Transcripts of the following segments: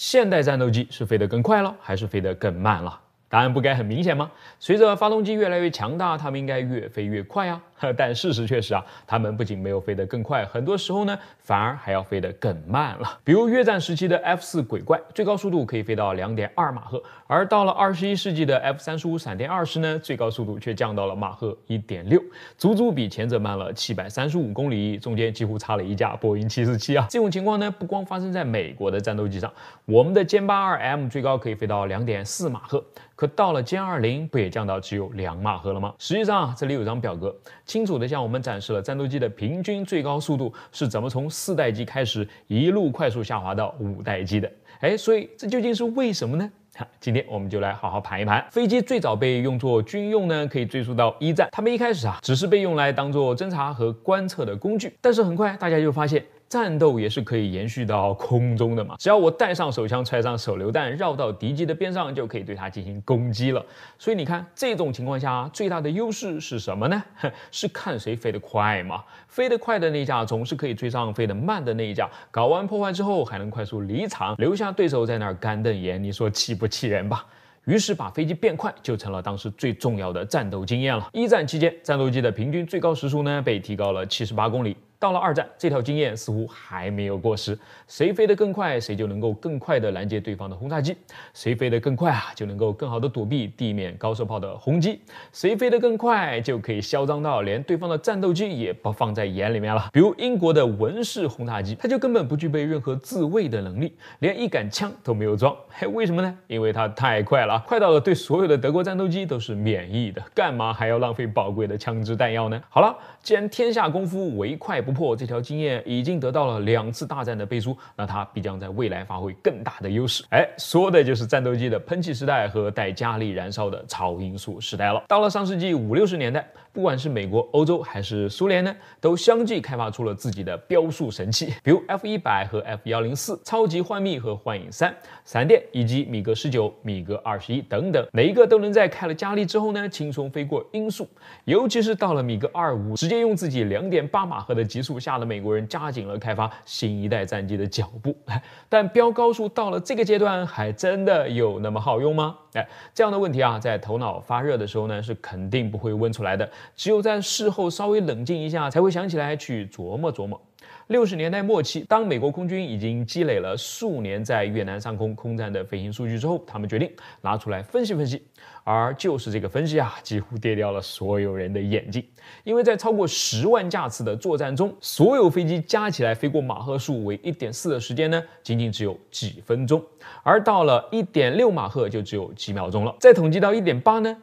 现代战斗机是飞得更快了，还是飞得更慢了？答案不该很明显吗？随着发动机越来越强大，它们应该越飞越快啊！但事实确实啊，它们不仅没有飞得更快，很多时候呢，反而还要飞得更慢了。比如越战时期的 F 四鬼怪，最高速度可以飞到两点二马赫，而到了二十一世纪的 F 三十五闪电二十呢，最高速度却降到了马赫一点六，足足比前者慢了七百三十五公里，中间几乎差了一架波音七四七啊！这种情况呢，不光发生在美国的战斗机上，我们的歼八二 M 最高可以飞到两点四马赫。可到了歼二零，不也降到只有两马赫了吗？实际上啊，这里有张表格，清楚的向我们展示了战斗机的平均最高速度是怎么从四代机开始一路快速下滑到五代机的。哎，所以这究竟是为什么呢？哈，今天我们就来好好盘一盘。飞机最早被用作军用呢，可以追溯到一战。他们一开始啊，只是被用来当做侦察和观测的工具，但是很快大家就发现。战斗也是可以延续到空中的嘛，只要我带上手枪，揣上手榴弹，绕到敌机的边上，就可以对它进行攻击了。所以你看，这种情况下最大的优势是什么呢？是看谁飞得快吗？飞得快的那架总是可以追上飞得慢的那一架。搞完破坏之后，还能快速离场，留下对手在那儿干瞪眼。你说气不气人吧？于是把飞机变快就成了当时最重要的战斗经验了。一战期间，战斗机的平均最高时速呢被提高了七十八公里。到了二战，这套经验似乎还没有过时。谁飞得更快，谁就能够更快地拦截对方的轰炸机；谁飞得更快啊，就能够更好地躲避地面高射炮的轰击；谁飞得更快，就可以嚣张到连对方的战斗机也不放在眼里面了。比如英国的文式轰炸机，它就根本不具备任何自卫的能力，连一杆枪都没有装。嘿，为什么呢？因为它太快了，快到了对所有的德国战斗机都是免疫的。干嘛还要浪费宝贵的枪支弹药呢？好了，既然天下功夫唯快。不破这条经验已经得到了两次大战的背书，那它必将在未来发挥更大的优势。哎，说的就是战斗机的喷气时代和带加力燃烧的超音速时代了。到了上世纪五六十年代，不管是美国、欧洲还是苏联呢，都相继开发出了自己的标速神器，比如 F 一百和 F 幺零四、超级幻灭和幻影三、闪电以及米格十九、米格二十一等等，每一个都能在开了加力之后呢，轻松飞过音速。尤其是到了米格二五，直接用自己两点八马赫的机。提速下的美国人加紧了开发新一代战机的脚步，但飙高速到了这个阶段，还真的有那么好用吗？哎，这样的问题啊，在头脑发热的时候呢，是肯定不会问出来的，只有在事后稍微冷静一下，才会想起来去琢磨琢磨。六十年代末期，当美国空军已经积累了数年在越南上空空战的飞行数据之后，他们决定拿出来分析分析。而就是这个分析啊，几乎跌掉了所有人的眼睛，因为在超过十万架次的作战中，所有飞机加起来飞过马赫数为一点四的时间呢，仅仅只有几分钟；而到了一点六马赫，就只有几秒钟了。再统计到一点八呢？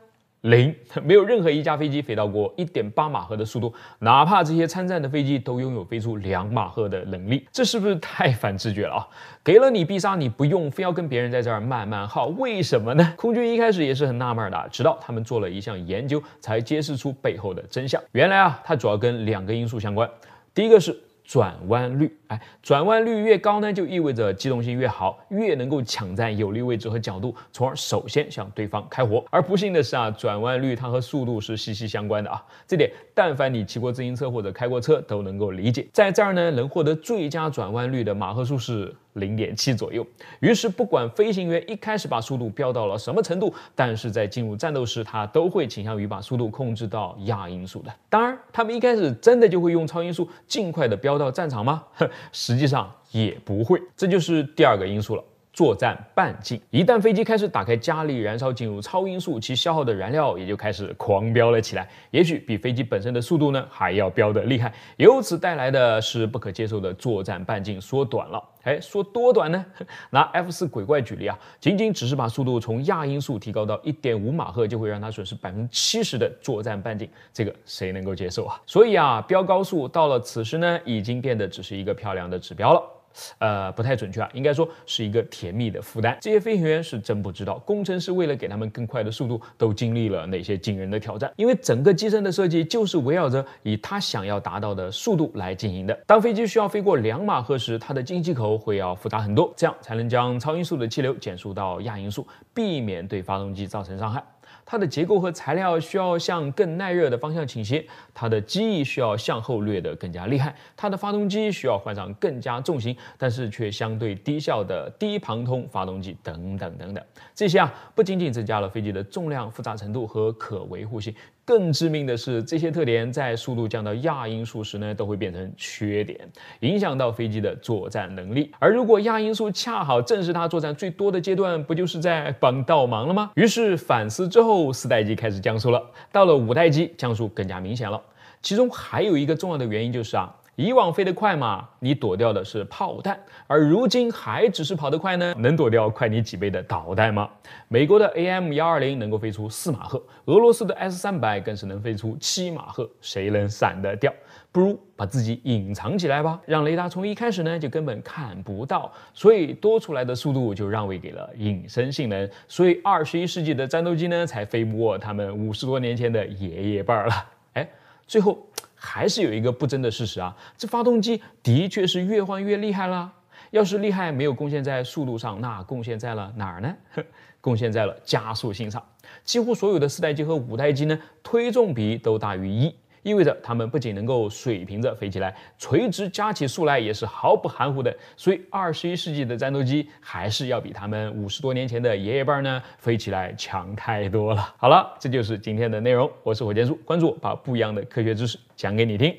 零 没有任何一架飞机飞到过一点八马赫的速度，哪怕这些参战的飞机都拥有飞出两马赫的能力，这是不是太反直觉了啊？给了你必杀，你不用，非要跟别人在这儿慢慢耗，为什么呢？空军一开始也是很纳闷的，直到他们做了一项研究，才揭示出背后的真相。原来啊，它主要跟两个因素相关，第一个是。转弯率，哎，转弯率越高呢，就意味着机动性越好，越能够抢占有利位置和角度，从而首先向对方开火。而不幸的是啊，转弯率它和速度是息息相关的啊，这点但凡你骑过自行车或者开过车都能够理解。在这儿呢，能获得最佳转弯率的马赫数是。零点七左右。于是，不管飞行员一开始把速度飙到了什么程度，但是在进入战斗时，他都会倾向于把速度控制到亚音速的。当然，他们一开始真的就会用超音速尽快的飙到战场吗？实际上也不会。这就是第二个因素了。作战半径，一旦飞机开始打开加力燃烧进入超音速，其消耗的燃料也就开始狂飙了起来，也许比飞机本身的速度呢还要飙的厉害。由此带来的是不可接受的作战半径缩短了。哎，说多短呢？拿 F 四鬼怪举例啊，仅仅只是把速度从亚音速提高到一点五马赫，就会让它损失百分之七十的作战半径，这个谁能够接受啊？所以啊，飙高速到了此时呢，已经变得只是一个漂亮的指标了。呃，不太准确啊，应该说是一个甜蜜的负担。这些飞行员是真不知道，工程师为了给他们更快的速度，都经历了哪些惊人的挑战。因为整个机身的设计就是围绕着以他想要达到的速度来进行的。当飞机需要飞过两马赫时，它的进气口会要复杂很多，这样才能将超音速的气流减速到亚音速，避免对发动机造成伤害。它的结构和材料需要向更耐热的方向倾斜，它的机翼需要向后掠得更加厉害，它的发动机需要换上更加重型但是却相对低效的低旁通发动机，等等等等。这些啊，不仅仅增加了飞机的重量、复杂程度和可维护性。更致命的是，这些特点在速度降到亚音速时呢，都会变成缺点，影响到飞机的作战能力。而如果亚音速恰好正是它作战最多的阶段，不就是在帮倒忙了吗？于是反思之后，四代机开始降速了。到了五代机，降速更加明显了。其中还有一个重要的原因就是啊。以往飞得快嘛，你躲掉的是炮弹，而如今还只是跑得快呢，能躲掉快你几倍的导弹吗？美国的 A M 幺二零能够飞出四马赫，俄罗斯的 S 三百更是能飞出七马赫，谁能闪得掉？不如把自己隐藏起来吧，让雷达从一开始呢就根本看不到，所以多出来的速度就让位给了隐身性能，所以二十一世纪的战斗机呢才飞不过他们五十多年前的爷爷辈儿了。哎，最后。还是有一个不争的事实啊，这发动机的确是越换越厉害了。要是厉害没有贡献在速度上，那贡献在了哪儿呢？贡献在了加速性上。几乎所有的四代机和五代机呢，推重比都大于一。意味着它们不仅能够水平着飞起来，垂直加起速来也是毫不含糊的。所以，二十一世纪的战斗机还是要比他们五十多年前的爷爷辈儿呢，飞起来强太多了。好了，这就是今天的内容。我是火箭叔，关注我，把不一样的科学知识讲给你听。